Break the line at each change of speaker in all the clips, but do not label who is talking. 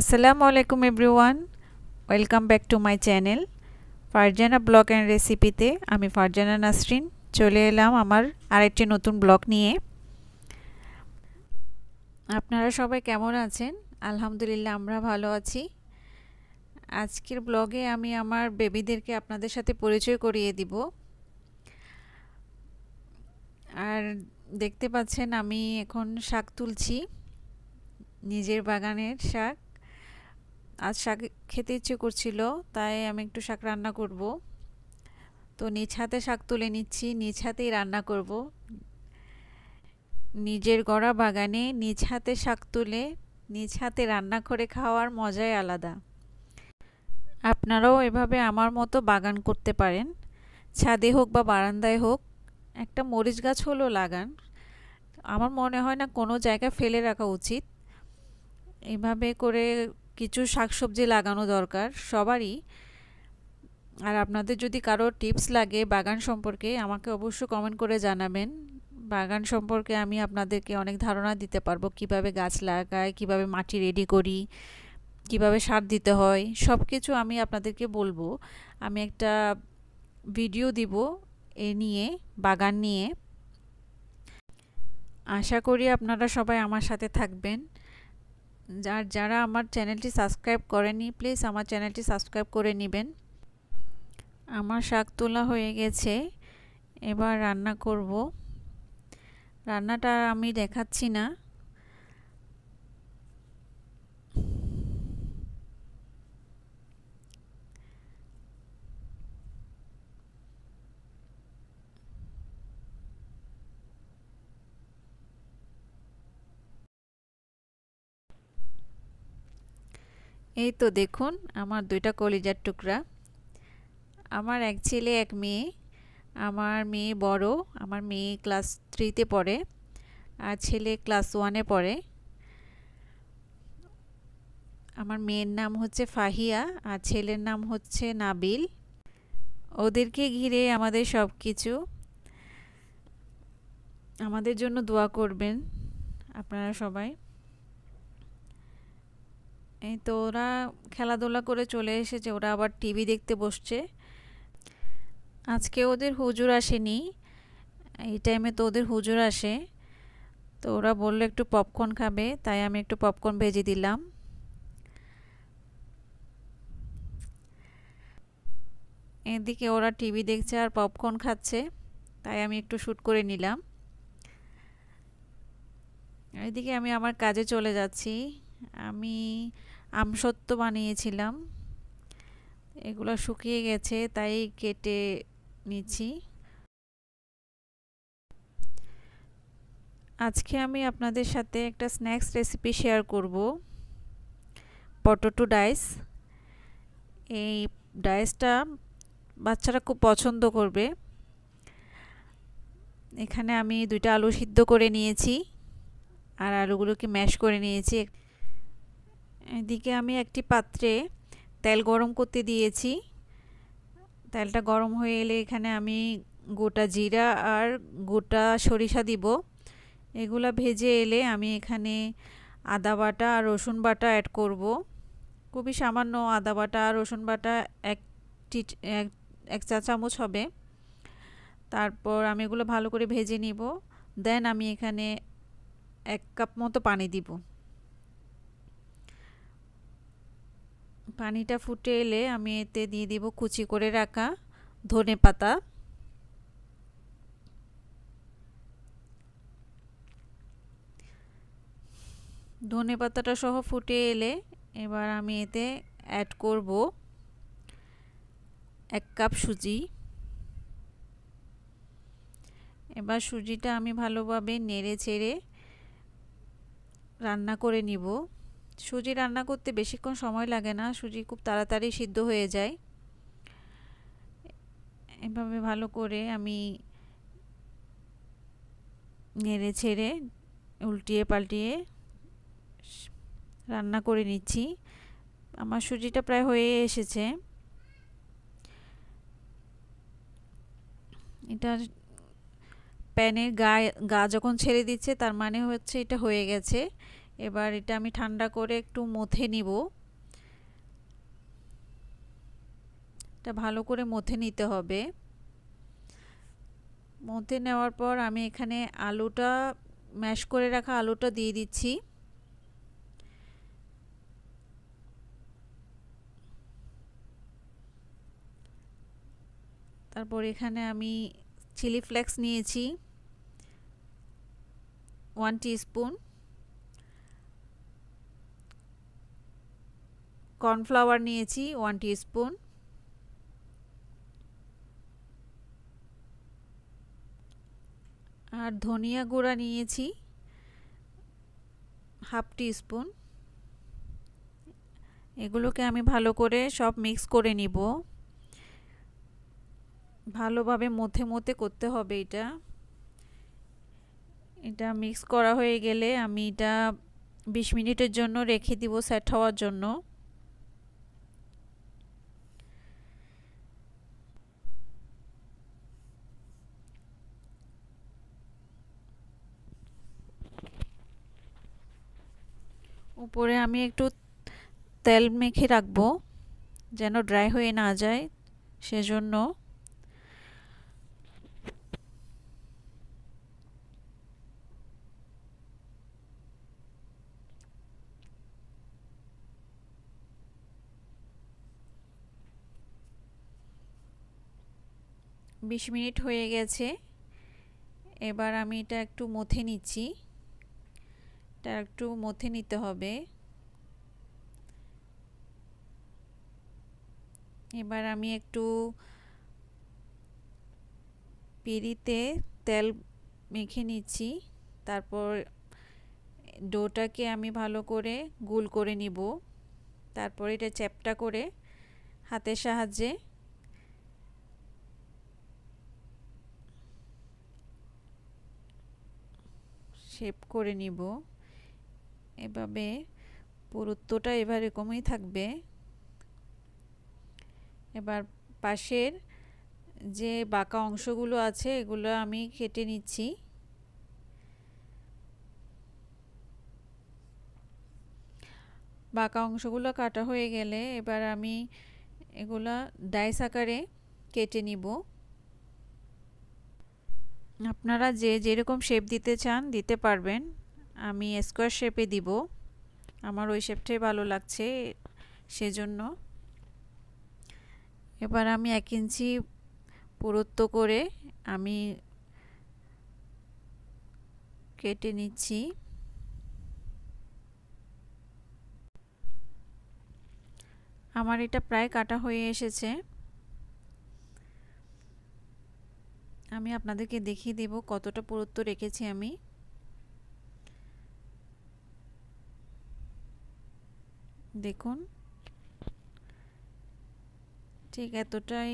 আসসালামু আলাইকুম everyone welcome back to my channel Farzana blog and রেসিপিতে আমি ফারজানা নাসরিন চলে এলাম আমার আরেকটি নতুন ব্লগ নিয়ে আপনারা সবাই কেমন আছেন আলহামদুলিল্লাহ আমরা ভালো আছি আজকের ব্লগে আমি আমার বেবিদেরকে আপনাদের সাথে পরিচয় করিয়ে দিব আর দেখতে পাচ্ছেন আমি এখন শাক তুলছি নিজের বাগানের শাক আজ শাক খেতে ইচ্ছে করছিল তাই আমি একটু শাক রান্না করব তো নিজ হাতে শাক তুলে নিচ্ছি নিজ হাতেই রান্না করব নিজের গড়া বাগানে নিজ হাতে শাক তুলে নিজ হাতে রান্না করে খাওয়ার মজাই আলাদা আপনারাও এভাবে আমার মতো বাগান করতে পারেন ছাদে হোক বা বারান্দায় হোক একটা মরিচ গাছ হলো লাগান আমার মনে হয় না কোনো জায়গা ফেলে রাখা উচিত এভাবে করে কিছু শাকসবজি লাগানো দরকার সবারই আর আপনাদের যদি কারো টিপস লাগে বাগান সম্পর্কে আমাকে অবশ্য কমেন্ট করে জানাবেন বাগান সম্পর্কে আমি আপনাদেরকে অনেক ধারণা দিতে পারবো কিভাবে গাছ লাগাই কিভাবে মাটি রেডি করি কিভাবে সার দিতে হয় সব কিছু আমি আপনাদেরকে বলবো আমি একটা ভিডিও দিব এ নিয়ে বাগান নিয়ে আশা করি আপনারা সবাই আমার সাথে থাকবেন আর যারা আমার চ্যানেলটি সাবস্ক্রাইব করেনি প্লিজ আমার চ্যানেলটি সাবস্ক্রাইব করে নেবেন আমার শাক তোলা হয়ে গেছে এবার রান্না করব রান্নাটা আমি দেখাচ্ছি না এই তো দেখুন আমার দুইটা কলিজার টুকরা আমার এক ছেলে এক মেয়ে আমার মেয়ে বড় আমার মেয়ে ক্লাস থ্রিতে পড়ে আর ছেলে ক্লাস ওয়ানে পড়ে আমার মেয়ের নাম হচ্ছে ফাহিয়া আর ছেলের নাম হচ্ছে নাবিল ওদেরকে ঘিরে আমাদের সব কিছু আমাদের জন্য দোয়া করবেন আপনারা সবাই এই তো ওরা খেলাধুলা করে চলে এসেছে ওরা আবার টিভি দেখতে বসছে আজকে ওদের হুজুর আসেনি এই টাইমে তো ওদের হুজুর আসে তো ওরা বললো একটু পপকর্ন খাবে তাই আমি একটু পপকর্ন ভেজে দিলাম এদিকে ওরা টিভি দেখছে আর পপকর্ন খাচ্ছে তাই আমি একটু শ্যুট করে নিলাম এদিকে আমি আমার কাজে চলে যাচ্ছি আমি আমসত্ব বানিয়েছিলাম এগুলো শুকিয়ে গেছে তাই কেটে নিচ্ছি আজকে আমি আপনাদের সাথে একটা স্ন্যাক্স রেসিপি শেয়ার করব পটোটো ডাইস এই ডাইসটা বাচ্চারা খুব পছন্দ করবে এখানে আমি দুইটা আলু সিদ্ধ করে নিয়েছি আর আলুগুলোকে ম্যাশ করে নিয়েছি এদিকে আমি একটি পাত্রে তেল গরম করতে দিয়েছি তেলটা গরম হয়ে এলে এখানে আমি গোটা জিরা আর গোটা সরিষা দিব এগুলা ভেজে এলে আমি এখানে আদা বাটা আর রসুন বাটা অ্যাড করব খুবই সামান্য আদা বাটা আর রসুন বাটা একটি এক চা চামচ হবে তারপর আমি এগুলো ভালো করে ভেজে নিব দেন আমি এখানে এক কাপ মতো পানি দিব পানিটা ফুটে এলে আমি এতে দিয়ে দিব কুচি করে রাখা ধনে পাতা ধনে পাতাটা সহ ফুটে এলে এবার আমি এতে অ্যাড করব এক কাপ সুজি এবার সুজিটা আমি ভালোভাবে নেড়ে ছেড়ে রান্না করে নিব সুজি রান্না করতে বেশিক্ষণ সময় লাগে না সুজি খুব তাড়াতাড়ি সিদ্ধ হয়ে যায় এভাবে ভালো করে আমি নেড়ে ছেড়ে উল্টিয়ে পাল্টিয়ে রান্না করে নিচ্ছি আমার সুজিটা প্রায় হয়ে এসেছে এটা প্যানের গা গা যখন ছেড়ে দিচ্ছে তার মানে হচ্ছে এটা হয়ে গেছে এবার এটা আমি ঠান্ডা করে একটু মথে নিব এটা ভালো করে মথে নিতে হবে মথে নেওয়ার পর আমি এখানে আলুটা ম্যাশ করে রাখা আলুটা দিয়ে দিচ্ছি তারপর এখানে আমি চিলি ফ্লেক্স নিয়েছি ওয়ান স্পুন কর্নফ্লাওয়ার নিয়েছি ওয়ান স্পুন আর ধনিয়া গুঁড়া নিয়েছি হাফ স্পুন এগুলোকে আমি ভালো করে সব মিক্স করে নিব ভালোভাবে মধ্যে মধ্যে করতে হবে এটা এটা মিক্স করা হয়ে গেলে আমি এটা বিশ মিনিটের জন্য রেখে দিব সেট হওয়ার জন্য উপরে আমি একটু তেল মেখে রাখবো যেন ড্রাই হয়ে না যায় সেজন্য বিশ মিনিট হয়ে গেছে এবার আমি এটা একটু মথে নিচ্ছি এটা একটু মথে নিতে হবে এবার আমি একটু পিড়িতে তেল মেখে নিচ্ছি তারপর ডোটাকে আমি ভালো করে গুল করে নিব তারপর এটা চ্যাপটা করে হাতের সাহায্যে শেপ করে নিব এভাবে পুরুত্বটা এবার এরকমই থাকবে এবার পাশের যে বাঁকা অংশগুলো আছে এগুলো আমি কেটে নিচ্ছি বাঁকা অংশগুলো কাটা হয়ে গেলে এবার আমি এগুলা ডাইস আকারে কেটে নিব আপনারা যে যেরকম শেপ দিতে চান দিতে পারবেন আমি স্কোয়ার শেপে দিব আমার ওই শেপটাই ভালো লাগছে সেজন্য এবার আমি এক ইঞ্চি পুরুত্ব করে আমি কেটে নিচ্ছি আমার এটা প্রায় কাটা হয়ে এসেছে আমি আপনাদেরকে দেখিয়ে দেব কতটা পুরুত্ব রেখেছি আমি দেখুন ঠিক এতটাই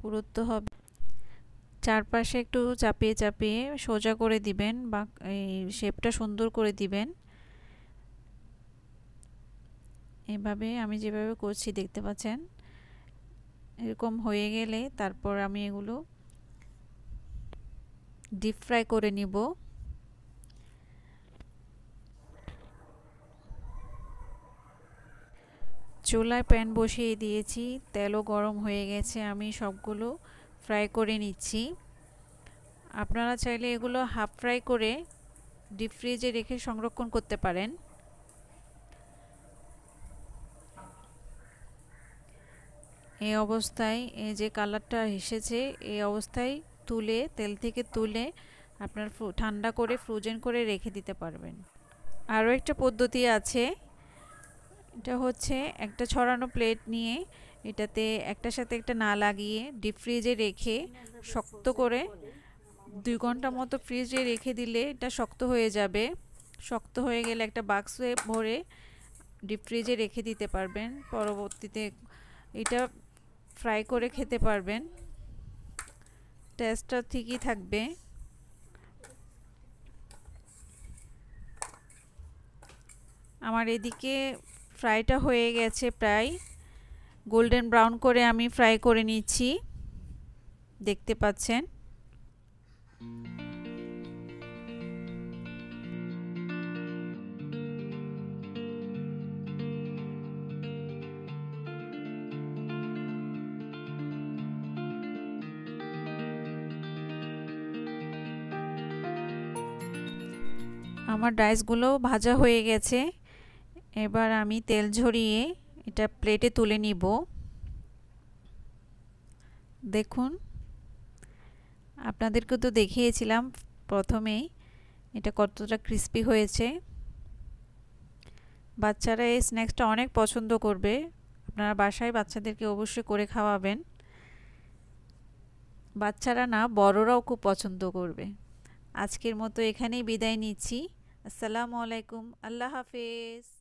পুরুত্ব হবে চারপাশে একটু চাপিয়ে চাপিয়ে সোজা করে দিবেন বা এই শেপটা সুন্দর করে দিবেন এভাবে আমি যেভাবে করছি দেখতে পাচ্ছেন এরকম হয়ে গেলে তারপর আমি এগুলো ডিপ ফ্রাই করে নিব চুলায় প্যান বসিয়ে দিয়েছি তেলও গরম হয়ে গেছে আমি সবগুলো ফ্রাই করে নিচ্ছি আপনারা চাইলে এগুলো হাফ ফ্রাই করে ডিপ ফ্রিজে রেখে সংরক্ষণ করতে পারেন এই অবস্থায় এই যে কালারটা এসেছে এই অবস্থায় তুলে তেল থেকে তুলে আপনার ঠান্ডা করে ফ্রোজেন করে রেখে দিতে পারবেন আরও একটা পদ্ধতি আছে এটা হচ্ছে একটা ছড়ানো প্লেট নিয়ে এটাতে একটার সাথে একটা না লাগিয়ে ডিপ ফ্রিজে রেখে শক্ত করে দুই ঘন্টা মতো ফ্রিজে রেখে দিলে এটা শক্ত হয়ে যাবে শক্ত হয়ে গেলে একটা বাক্সে ভরে ডিপ ফ্রিজে রেখে দিতে পারবেন পরবর্তীতে এটা ফ্রাই করে খেতে পারবেন টেস্টটা ঠিকই থাকবে আমার এদিকে ফ্রাইটা হয়ে গেছে প্রায় গোল্ডেন ব্রাউন করে আমি ফ্রাই করে নিচ্ছি দেখতে পাচ্ছেন আমার ডাইসগুলো ভাজা হয়ে গেছে এবার আমি তেল ঝরিয়ে এটা প্লেটে তুলে নিব দেখুন আপনাদেরকে তো দেখিয়েছিলাম প্রথমেই এটা কতটা ক্রিস্পি হয়েছে বাচ্চারা এই স্ন্যাক্সটা অনেক পছন্দ করবে আপনারা বাসায় বাচ্চাদেরকে অবশ্যই করে খাওয়াবেন বাচ্চারা না বড়রাও খুব পছন্দ করবে আজকের মতো এখানেই বিদায় নিচ্ছি আসসালামু আলাইকুম আল্লাহ হাফেজ